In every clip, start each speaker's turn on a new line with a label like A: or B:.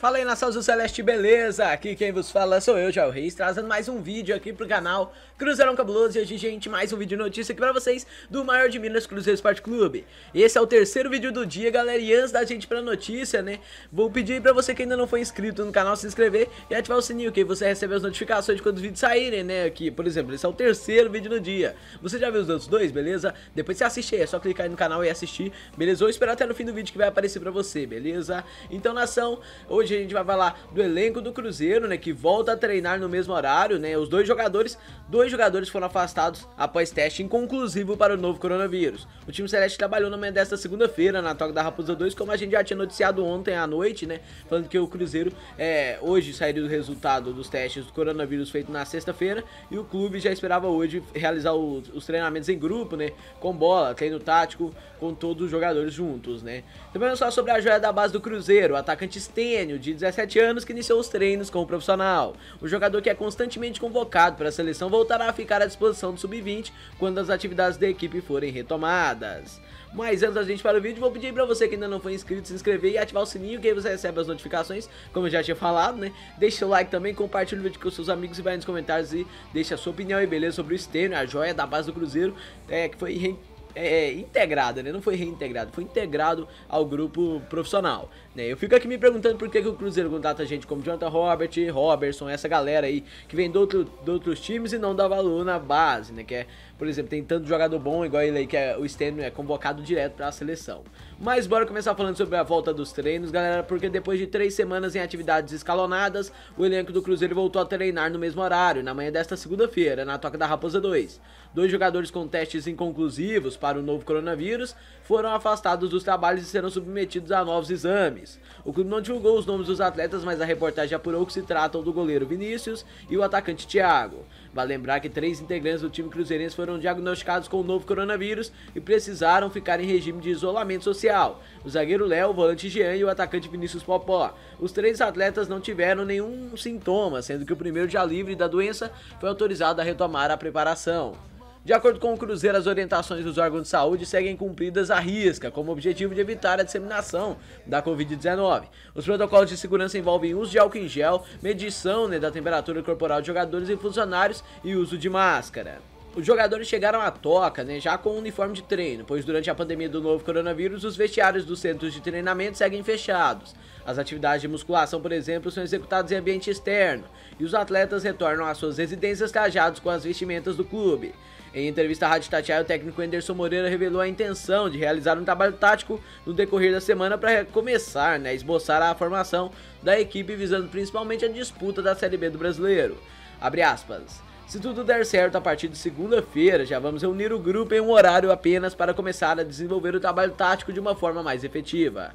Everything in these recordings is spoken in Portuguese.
A: Fala aí nação do Celeste, beleza? Aqui quem vos fala sou eu, Joel Reis, trazendo mais um vídeo aqui pro canal Cruzeirão Cabuloso E hoje, gente, mais um vídeo de notícia aqui pra vocês do maior de Minas Cruzeiro Sport Clube Esse é o terceiro vídeo do dia, galera, e antes da gente pra notícia, né Vou pedir aí pra você que ainda não foi inscrito no canal se inscrever e ativar o sininho Que você recebe as notificações de quando os vídeos saírem, né Aqui, por exemplo, esse é o terceiro vídeo do dia Você já viu os outros dois, beleza? Depois você assiste aí, é só clicar aí no canal e assistir, beleza? Ou esperar até no fim do vídeo que vai aparecer pra você, beleza? Então, nação, hoje hoje a gente vai falar do elenco do Cruzeiro, né, que volta a treinar no mesmo horário, né? Os dois jogadores, dois jogadores foram afastados após teste inconclusivo para o novo coronavírus. O time celeste trabalhou na manhã desta segunda-feira na Toca da Raposa 2, como a gente já tinha noticiado ontem à noite, né, falando que o Cruzeiro é, hoje sairia do resultado dos testes do coronavírus feito na sexta-feira e o clube já esperava hoje realizar os, os treinamentos em grupo, né, com bola, treino tático, com todos os jogadores juntos, né. Também não só sobre a joia da base do Cruzeiro, o atacante Stênio de 17 anos que iniciou os treinos com o profissional. O jogador que é constantemente convocado para a seleção voltará a ficar à disposição do sub-20 quando as atividades da equipe forem retomadas. Mas antes da gente para o vídeo, vou pedir para você que ainda não foi inscrito se inscrever e ativar o sininho que aí você recebe as notificações, como eu já tinha falado, né? Deixe o like também, compartilhe o vídeo com seus amigos e vai nos comentários e deixe a sua opinião e beleza sobre o Stênio, a joia da base do Cruzeiro, é, que foi é, é, integrada, né? Não foi reintegrado, foi integrado ao grupo profissional. Né? Eu fico aqui me perguntando por que, que o Cruzeiro contrata gente como Jonathan Robert, Robertson, essa galera aí que vem de, outro, de outros times e não dá valor na base, né? Que é, por exemplo, tem tanto jogador bom igual ele aí que é, o Stênio é convocado direto para a seleção. Mas bora começar falando sobre a volta dos treinos, galera, porque depois de três semanas em atividades escalonadas, o elenco do Cruzeiro voltou a treinar no mesmo horário, na manhã desta segunda-feira, na Toca da Raposa 2. Dois jogadores com testes inconclusivos para o novo coronavírus foram afastados dos trabalhos e serão submetidos a novos exames. O clube não divulgou os nomes dos atletas, mas a reportagem apurou que se tratam do goleiro Vinícius e o atacante Thiago. Vale lembrar que três integrantes do time cruzeirense foram diagnosticados com o novo coronavírus e precisaram ficar em regime de isolamento social. O zagueiro Léo, o volante Jean e o atacante Vinícius Popó. Os três atletas não tiveram nenhum sintoma, sendo que o primeiro já livre da doença foi autorizado a retomar a preparação. De acordo com o Cruzeiro, as orientações dos órgãos de saúde seguem cumpridas à risca, como objetivo de evitar a disseminação da Covid-19. Os protocolos de segurança envolvem uso de álcool em gel, medição né, da temperatura corporal de jogadores e funcionários e uso de máscara. Os jogadores chegaram à toca, né, já com o um uniforme de treino, pois durante a pandemia do novo coronavírus, os vestiários dos centros de treinamento seguem fechados. As atividades de musculação, por exemplo, são executadas em ambiente externo, e os atletas retornam às suas residências cajados com as vestimentas do clube. Em entrevista à Rádio Tatiaia, o técnico Anderson Moreira revelou a intenção de realizar um trabalho tático no decorrer da semana para começar, né, esboçar a formação da equipe visando principalmente a disputa da Série B do Brasileiro. Abre aspas. Se tudo der certo, a partir de segunda-feira já vamos reunir o grupo em um horário apenas para começar a desenvolver o trabalho tático de uma forma mais efetiva.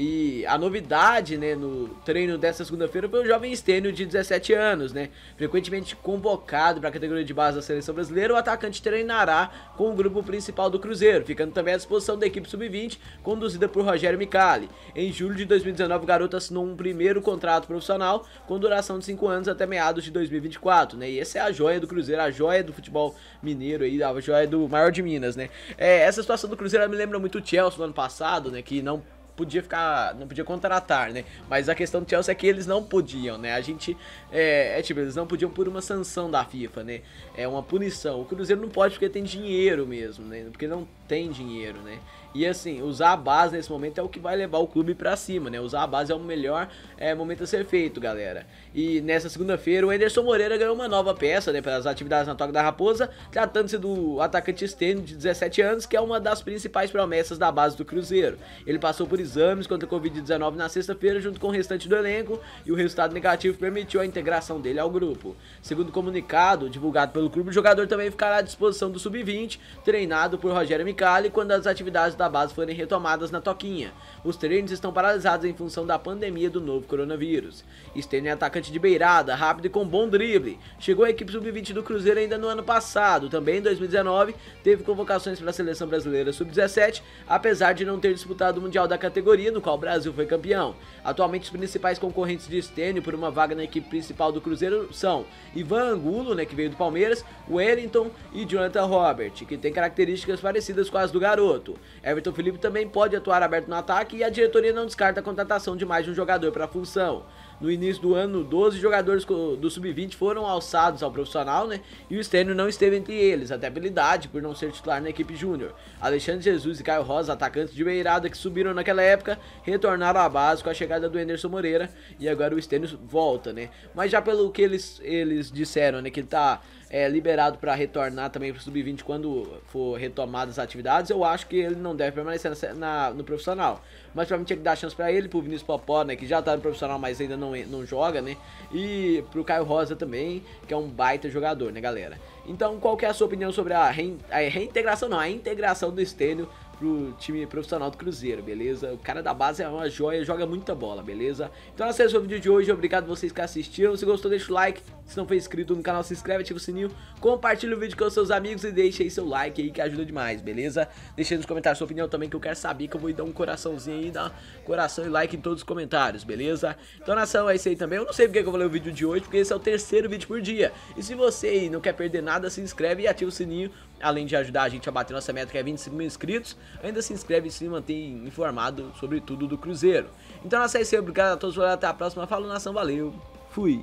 A: E a novidade, né, no treino dessa segunda-feira foi o jovem Estênio de 17 anos, né? Frequentemente convocado para a categoria de base da seleção brasileira, o atacante treinará com o grupo principal do Cruzeiro, ficando também à disposição da equipe sub-20, conduzida por Rogério Micali. Em julho de 2019, o garoto assinou um primeiro contrato profissional com duração de 5 anos até meados de 2024, né? E essa é a joia do Cruzeiro, a joia do futebol mineiro aí, a joia do maior de Minas, né? É, essa situação do Cruzeiro me lembra muito o Chelsea no ano passado, né, que não podia ficar, não podia contratar, né? Mas a questão do Chelsea é que eles não podiam, né? A gente, é, é tipo, eles não podiam por uma sanção da FIFA, né? É uma punição. O Cruzeiro não pode porque tem dinheiro mesmo, né? Porque não tem dinheiro, né? E assim, usar a base nesse momento é o que vai levar o clube para cima, né? Usar a base é o melhor é, momento a ser feito, galera. E nessa segunda-feira, o Anderson Moreira ganhou uma nova peça, né? Para as atividades na Toca da Raposa, tratando-se do atacante Stênio, de 17 anos, que é uma das principais promessas da base do Cruzeiro. Ele passou por exames contra a Covid-19 na sexta-feira, junto com o restante do elenco, e o resultado negativo permitiu a integração dele ao grupo. Segundo o comunicado divulgado pelo clube, o jogador também ficará à disposição do Sub-20, treinado por Rogério Michelli Cali quando as atividades da base forem retomadas na Toquinha. Os treinos estão paralisados em função da pandemia do novo coronavírus. Stênio é atacante de beirada, rápido e com bom drible. Chegou à equipe sub-20 do Cruzeiro ainda no ano passado. Também em 2019 teve convocações para a seleção brasileira sub-17, apesar de não ter disputado o Mundial da categoria, no qual o Brasil foi campeão. Atualmente os principais concorrentes de Stênio por uma vaga na equipe principal do Cruzeiro são Ivan Angulo, né, que veio do Palmeiras, Wellington e Jonathan Robert, que tem características parecidas números quase do garoto. Everton Felipe também pode atuar aberto no ataque e a diretoria não descarta a contratação de mais de um jogador para a função. No início do ano, 12 jogadores do Sub-20 foram alçados ao profissional, né? E o Stênio não esteve entre eles, até pela idade, por não ser titular na equipe júnior. Alexandre Jesus e Caio Rosa, atacantes de beirada que subiram naquela época, retornaram à base com a chegada do Enderso Moreira e agora o Stênio volta, né? Mas já pelo que eles, eles disseram, né? Que ele tá é, liberado para retornar também para o sub-20 quando for retomadas as atividades, eu acho que ele não deve permanecer na, na, no profissional. Mas para mim tinha que dar chance para ele, para o Vinícius Popó, né, que já está no profissional, mas ainda não, não joga, né? E para o Caio Rosa também, que é um baita jogador, né, galera? Então, qual que é a sua opinião sobre a, rein, a reintegração, não, a integração do Estênio pro time profissional do Cruzeiro, beleza? O cara da base é uma joia, joga muita bola, beleza? Então, esse é o vídeo de hoje. Obrigado vocês que assistiram. Se gostou, deixa o like. Se não for inscrito no canal, se inscreve, ativa o sininho, compartilha o vídeo com os seus amigos e deixa aí seu like aí que ajuda demais, beleza? Deixa aí nos comentários sua opinião também que eu quero saber que eu vou dar um coraçãozinho aí, dar um coração e like em todos os comentários, beleza? Então nação é isso aí também, eu não sei porque eu eu falei o vídeo de hoje, porque esse é o terceiro vídeo por dia. E se você aí não quer perder nada, se inscreve e ativa o sininho, além de ajudar a gente a bater nossa meta que é 25 mil inscritos, ainda se inscreve e se mantém informado sobre tudo do Cruzeiro. Então nação é isso aí, obrigado a todos por até a próxima, falou nação, valeu, fui!